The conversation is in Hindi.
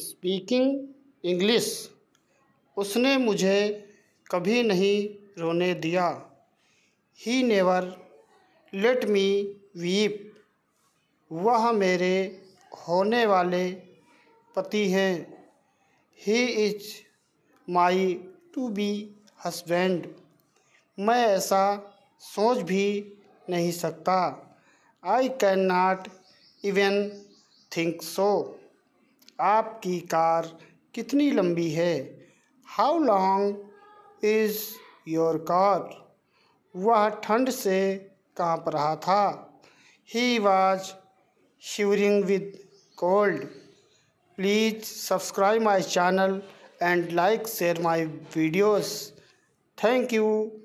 स्पीकिंग इंग्लिश उसने मुझे कभी नहीं रोने दिया he never let me weep वह मेरे होने वाले पति हैं he is my to be husband मैं ऐसा सोच भी नहीं सकता I can not even think so आपकी कार कितनी लंबी है how long is your car वह ठंड से कांप रहा था he was shivering with cold please subscribe my channel and like share my videos thank you